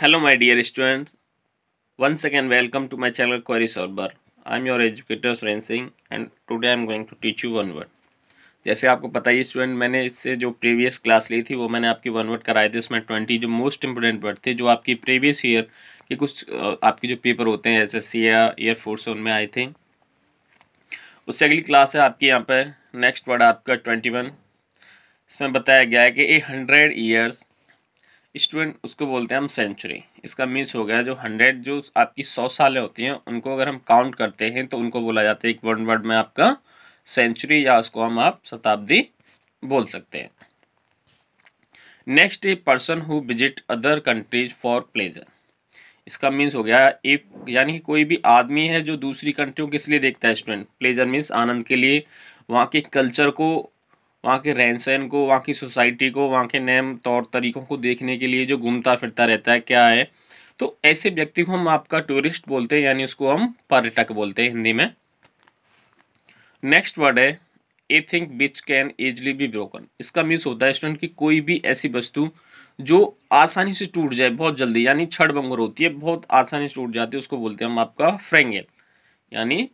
Hello my dear students, once again welcome to my channel Query Solver. I am your educator Suren Singh and today I am going to teach you one word. जैसे आपको पता ही student मैंने इससे जो previous class ली थी वो मैंने आपकी वन वर्ड कराए थे उसमें ट्वेंटी जो मोस्ट इंपोर्टेंट वर्ड थे जो आपकी प्रीवियस ईयर के कुछ आपके जो पेपर होते हैं एसएससी या एयरफोर्स उनमें आए थे उससे अगली क्लास है आपकी यहाँ पर नेक्स्ट वर्ड आपका ट्वेंटी वन इसमें बताया गया है कि ए हंड्रेड ईयर्स स्टूडेंट उसको बोलते हैं हम सेंचुरी इसका मीन्स हो गया जो हंड्रेड जो आपकी सौ सालें होती हैं उनको अगर हम काउंट करते हैं तो उनको बोला जाता है एक वर्ड वर्ड में आपका सेंचुरी या उसको हम आप शताब्दी बोल सकते हैं next a person who visit other countries for pleasure इसका मीन्स हो गया एक यानी कि कोई भी आदमी है जो दूसरी कंट्रियों किस लिए देखता है स्टूडेंट प्लेजर मीन्स आनंद के लिए वहाँ के कल्चर को वहाँ के रहन सहन को वहाँ की सोसाइटी को वहाँ के नेम तौर तरीक़ों को देखने के लिए जो घूमता फिरता रहता है क्या है तो ऐसे व्यक्ति को हम आपका टूरिस्ट बोलते हैं यानी उसको हम पर्यटक बोलते हैं हिंदी में नेक्स्ट वर्ड है a thing which can easily be broken इसका मीन्स होता है स्टूडेंट की कोई भी ऐसी वस्तु जो आसानी से टूट जाए बहुत जल्दी यानी बंगुर होती है बहुत आसानी से टूट जाती है उसको बोलते हैं हम आपका फ्रेंगेल यानी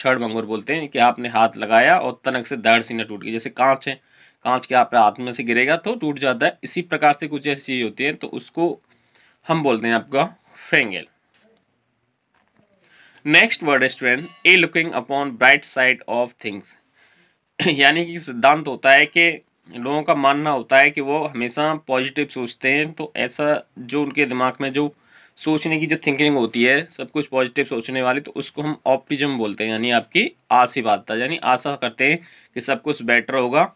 छड़ भंगुर बोलते हैं कि आपने हाथ लगाया और तनक से दाढ़ सीना टूट गई जैसे कांच है कांच के आप हाथ में से गिरेगा तो टूट जाता है इसी प्रकार से कुछ ऐसी चीज़ होती है तो उसको हम बोलते हैं आपका फेंगेल नेक्स्ट वर्ड है student a looking upon bright side of things यानी कि सिद्धांत होता है कि लोगों का मानना होता है कि वो हमेशा पॉजिटिव सोचते हैं तो ऐसा जो उनके दिमाग में जो सोचने की जो थिंकिंग होती है सब कुछ पॉजिटिव सोचने वाली तो उसको हम ऑप्टिज्म बोलते हैं यानी आपकी आशीर्वादता यानी आशा करते हैं कि सब कुछ बेटर होगा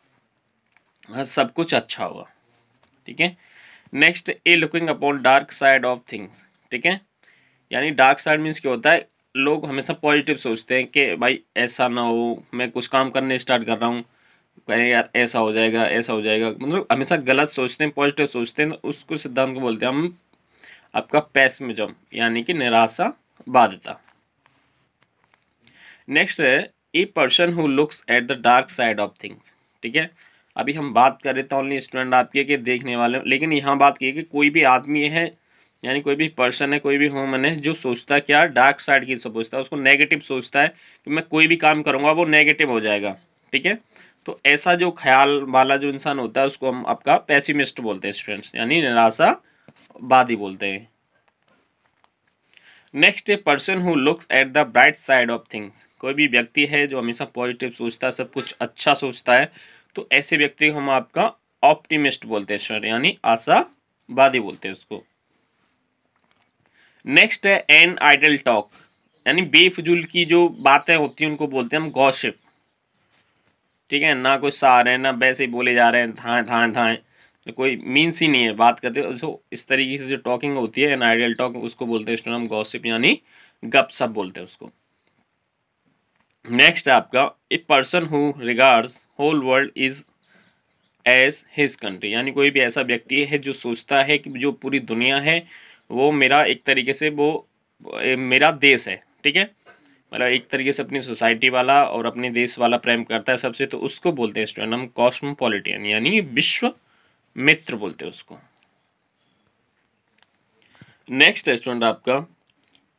हाँ, सब कुछ अच्छा होगा ठीक है next a looking upon dark side of things ठीक है यानी डार्क साइड मीन्स क्या होता है लोग हमेशा पॉजिटिव सोचते हैं कि भाई ऐसा ना हो मैं कुछ काम करने स्टार्ट कर रहा हूँ कहें यार ऐसा हो जाएगा ऐसा हो जाएगा मतलब हमेशा गलत सोचते हैं पॉजिटिव सोचते हैं तो उसको सिद्धांत को बोलते हैं हम आपका पैसमिजम यानी कि निराशा बाधता नेक्स्ट है a person who looks at the dark side of things ठीक है अभी हम बात कर रहे थे ओनली स्टूडेंट आपके के देखने वाले लेकिन यहाँ बात की कि कोई भी आदमी है यानी कोई भी पर्सन है कोई भी ह्यूमन है जो सोचता क्या डार्क साइड की सोचता है उसको नेगेटिव सोचता है कि मैं कोई भी काम करूँगा वो नेगेटिव हो जाएगा ठीक है तो ऐसा जो ख्याल वाला जो इंसान होता है उसको हम आपका पैसिमिस्ट बोलते हैं स्टूडेंट्स यानी निराशावादी बोलते हैं next a person who looks at the bright side of things कोई भी व्यक्ति है जो हमेशा पॉजिटिव सोचता है सब कुछ अच्छा सोचता है तो ऐसे व्यक्ति को हम आपका ऑप्टिमिस्ट बोलते हैं सर यानी आशावादी बोलते हैं उसको नेक्स्ट है एन आइडल टॉक यानी बेफजूल की जो बातें होती हैं उनको बोलते हैं हम गॉसिप ठीक है ना कोई सार है ना वैसे ही बोले जा रहे हैं थाएँ थाए थाएँ तो कोई मीन्स ही नहीं है बात करते जो इस तरीके से जो टॉकिंग होती है एन आइडल टॉक उसको बोलते हैं स्टूडेंट हम गॉसिप यानी गपसप बोलते हैं उसको नेक्स्ट आपका a person who regards whole world is as his country यानी कोई भी ऐसा व्यक्ति है जो सोचता है कि जो पूरी दुनिया है वो मेरा एक तरीके से वो मेरा देश है ठीक है मतलब एक तरीके से अपनी सोसाइटी वाला और अपने देश वाला प्रेम करता है सबसे तो उसको बोलते हैं स्टूडेंट हम कॉस्मोपोलिटियन यानी विश्व मित्र बोलते हैं उसको नेक्स्ट स्टूडेंट आपका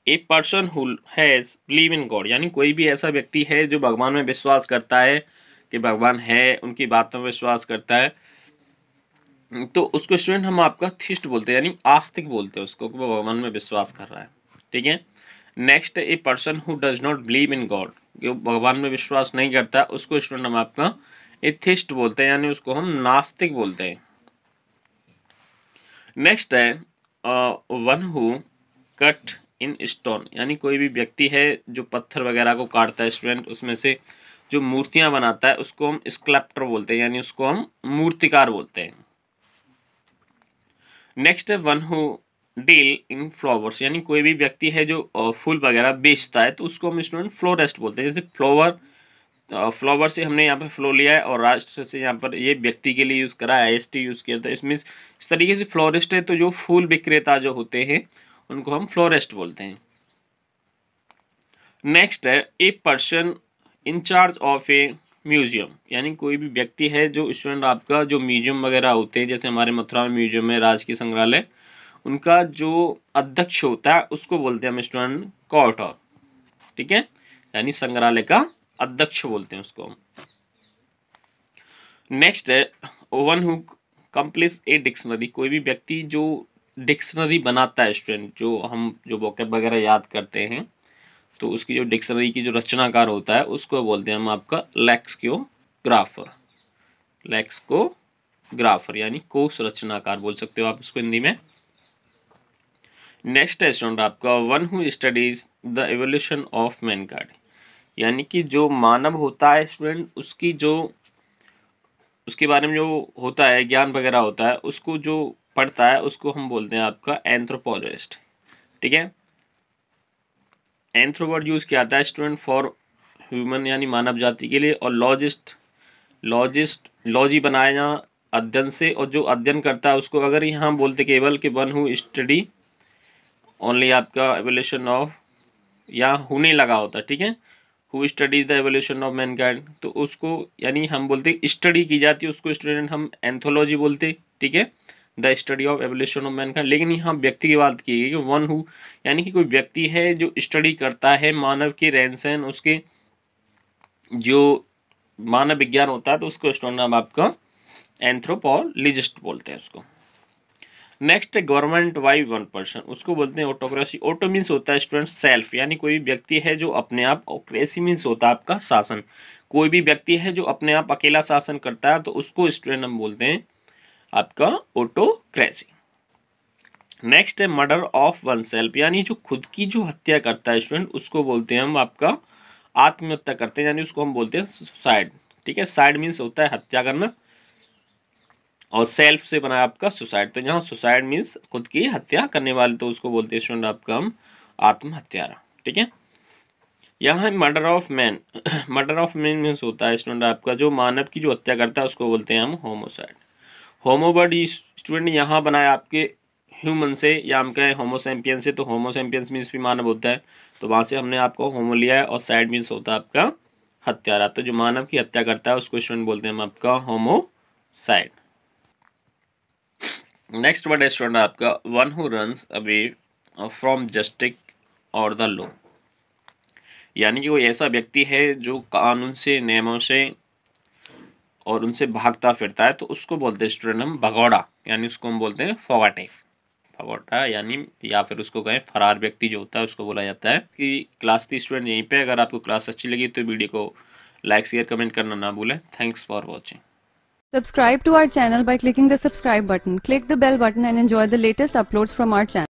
a person who has believe in God यानी कोई भी ऐसा व्यक्ति है जो भगवान में विश्वास करता है कि भगवान है उनकी बातों में विश्वास करता है तो उसको स्टूडेंट हम आपका थिस्ट बोलते हैं यानी आस्तिक बोलते हैं उसको कि वो भगवान में विश्वास कर रहा है ठीक है next a person who does not believe in God जो भगवान में विश्वास नहीं करता उसको स्टूडेंट हम आपका ए थिस्ट बोलते हैं यानी उसको हम नास्तिक बोलते हैं नेक्स्ट है one who cut in stone यानी कोई भी व्यक्ति है जो पत्थर वगैरह को काटता है स्टूडेंट उसमें से जो मूर्तियां बनाता है उसको हम स्कलेप्टर बोलते हैं यानी उसको हम मूर्तिकार बोलते हैं नेक्स्ट है one who deal in flowers यानी कोई भी व्यक्ति है जो फूल वगैरह बेचता है तो उसको हम स्टूडेंट फ्लोरेस्ट बोलते हैं जैसे फ्लोवर फ्लावर से हमने यहाँ पर फ्लो लिया है और राष्ट्र से यहाँ पर ये व्यक्ति के लिए यूज़ करा है एस टी यूज़ किया तो इसमें इस तरीके से फ्लोरिस्ट है तो जो फूल विक्रेता जो होते हैं उनको हम फ्लोरेस्ट बोलते हैं नेक्स्ट है a person in charge of a museum यानी कोई भी व्यक्ति है जो स्टूडेंट आपका जो म्यूजियम वगैरह होते हैं जैसे हमारे मथुरा में म्यूजियम है राजकीय संग्रहालय उनका जो अध्यक्ष होता है उसको बोलते हैं हम स्टूडेंट कॉटर ठीक है यानी संग्रहालय का अध्यक्ष बोलते हैं उसको हम नेक्स्ट है one who compiles a dictionary कोई भी व्यक्ति जो डिक्शनरी बनाता है स्टूडेंट जो हम जो बॉकेब वगैरह याद करते हैं तो उसकी जो डिक्शनरी की जो रचनाकार होता है उसको बोलते हैं हम आपका को ग्राफर यानी कोश रचनाकार बोल सकते हो आप इसको हिंदी में नेक्स्ट है स्टूडेंट आपका one who studies the evolution of card यानी कि जो मानव होता है स्टूडेंट उसकी जो उसके बारे में जो होता है ज्ञान वगैरह होता है उसको जो पढ़ता है उसको हम बोलते हैं आपका एंथ्रोपोलॉजिस्ट ठीक है एंथ्रोवर्ड यूज़ किया जाता है स्टूडेंट फॉर ह्यूमन यानी मानव जाति के लिए और लॉजिस्ट लॉजिस्ट लॉजी बनाया अध्ययन से और जो अध्ययन करता है उसको अगर यहाँ बोलते केवल कि वन हु स्टडी ओनली आपका एवोल्यूशन ऑफ या होने लगा होता है ठीक है who studies the evolution of mankind तो उसको यानी हम बोलते स्टडी की जाती है उसको स्टूडेंट हम एंथोलॉजी बोलते ठीक है the study of evolution of man का लेकिन यहाँ व्यक्ति की बात की गई कि वन हु यानी कि कोई व्यक्ति है जो स्टडी करता है मानव के रहन सहन उसके जो मानव विज्ञान होता है तो उसको स्टोन नाम आपका एंथ्रोपोलिजिस्ट बोलते हैं उसको नेक्स्ट है गवर्नमेंट वाई वन पर्सन उसको बोलते हैं ऑटोक्रेसी ऑटो मीन्स होता है स्टूडेंट सेल्फ यानी कोई भी व्यक्ति है जो अपने आप ऑक्रेसी मीन्स होता है आपका शासन कोई भी व्यक्ति है जो अपने आप अकेला शासन करता है तो उसको स्टूडेंट हम बोलते हैं आपका ओटोक्रेसी नेक्स्ट है मर्डर ऑफ वन सेल्फ यानी जो खुद की जो हत्या करता है स्टूडेंट उसको बोलते हैं हम आपका आत्महत्या करते हैं यानी उसको हम बोलते हैं सुसाइड ठीक है साइड मीन्स होता है हत्या करना और सेल्फ से बना आपका सुसाइड तो यहाँ सुसाइड मीन्स खुद की हत्या करने वाले तो उसको बोलते हैं स्टूडेंट आपका हम आत्महत्यारा ठीक है यहाँ है murder of man murder of man means होता है स्टूडेंट आपका जो मानव की जो हत्या करता है उसको बोलते हैं हम होमोसाइड होमोबर्ड स्टूडेंट ने यहाँ बनाया आपके ह्यूमन से या हम कहें होमोसैम्पियन से तो होमोसैम्पियंस मीन्स भी मानव होता है तो वहाँ से हमने आपको होमो लिया है और साइड मीन्स होता है आपका हत्यारा तो जो मानव की हत्या करता है उसको स्टूडेंट बोलते हैं हम आपका होमोसाइड नेक्स्ट वर्ड है स्टूडेंट आपका one who runs away from justice और द लॉ यानी कि वो ऐसा व्यक्ति है जो कानून से नियमों से और उनसे भागता फिरता है तो उसको बोलते हैं स्टूडेंट हम भगौड़ा यानी उसको हम बोलते हैं फोगाटे फगोटा यानी या फिर उसको कहें फरार व्यक्ति जो होता है उसको बोला जाता है कि क्लास थी स्टूडेंट यहीं पे अगर आपको क्लास अच्छी लगी तो वीडियो को लाइक शेयर कमेंट करना ना भूलें thanks for watching Subscribe to our channel by clicking the subscribe button. Click the bell button and enjoy the latest uploads from our channel.